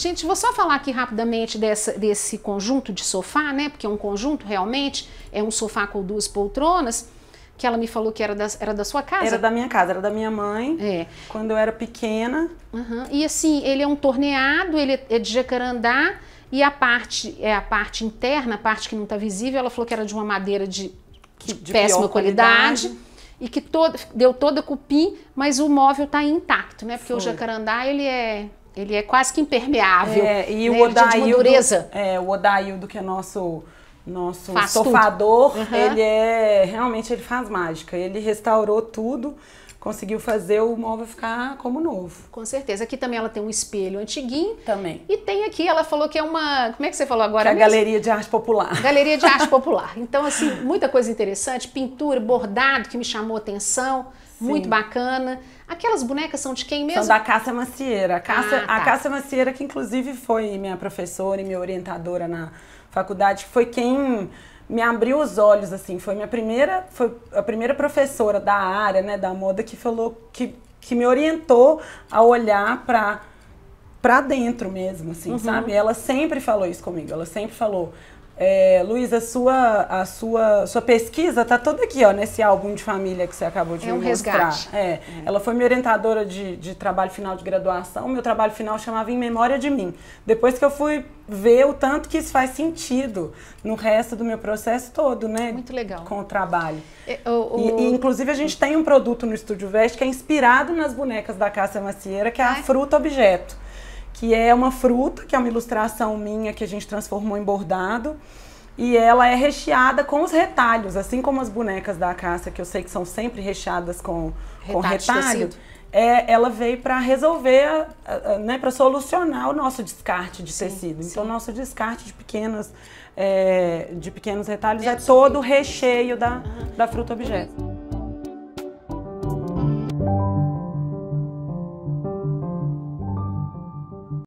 Gente, vou só falar aqui rapidamente dessa, desse conjunto de sofá, né? Porque é um conjunto realmente, é um sofá com duas poltronas que ela me falou que era da, era da sua casa? Era da minha casa, era da minha mãe, é. quando eu era pequena. Uhum. E assim, ele é um torneado, ele é de jacarandá, e a parte, é a parte interna, a parte que não está visível, ela falou que era de uma madeira de, de, de péssima qualidade. qualidade. E que todo, deu toda cupim, mas o móvel está intacto, né? Porque Foi. o jacarandá, ele é ele é quase que impermeável. É, e né? o Odaildo, é, o Odaildo, que é nosso nosso faz estofador, uhum. ele é realmente ele faz mágica. Ele restaurou tudo conseguiu fazer o móvel ficar como novo. Com certeza. Aqui também ela tem um espelho antiguinho. Também. E tem aqui, ela falou que é uma. Como é que você falou agora? Que é a Galeria de Arte Popular. Galeria de Arte Popular. Então, assim, muita coisa interessante. Pintura, bordado que me chamou atenção. Sim. Muito bacana. Aquelas bonecas são de quem mesmo? São da Cássia Macieira. Ah, a tá. Cássia, ah, tá. a Cássia Macieira, que inclusive foi minha professora e minha orientadora na faculdade, foi quem me abriu os olhos assim, foi minha primeira, foi a primeira professora da área, né, da moda que falou que que me orientou a olhar para para dentro mesmo, assim, uhum. sabe? Ela sempre falou isso comigo. Ela sempre falou: é, Luiz, sua, a sua, sua pesquisa está toda aqui, ó, nesse álbum de família que você acabou de é um mostrar. Resgate. É, é, Ela foi minha orientadora de, de trabalho final de graduação. Meu trabalho final chamava Em Memória de Mim. Depois que eu fui ver o tanto que isso faz sentido no resto do meu processo todo, né? Muito legal. Com o trabalho. É, o, o... E, e, inclusive, a gente tem um produto no Estúdio Veste que é inspirado nas bonecas da Cássia Macieira, que é Ai. a fruta objeto que é uma fruta, que é uma ilustração minha que a gente transformou em bordado. E ela é recheada com os retalhos, assim como as bonecas da Acácia, que eu sei que são sempre recheadas com retalho. Com retalho é, ela veio para resolver, né, para solucionar o nosso descarte de sim, tecido. Então, o nosso descarte de pequenas, é, de pequenos retalhos é, é todo o recheio da, da fruta objeto.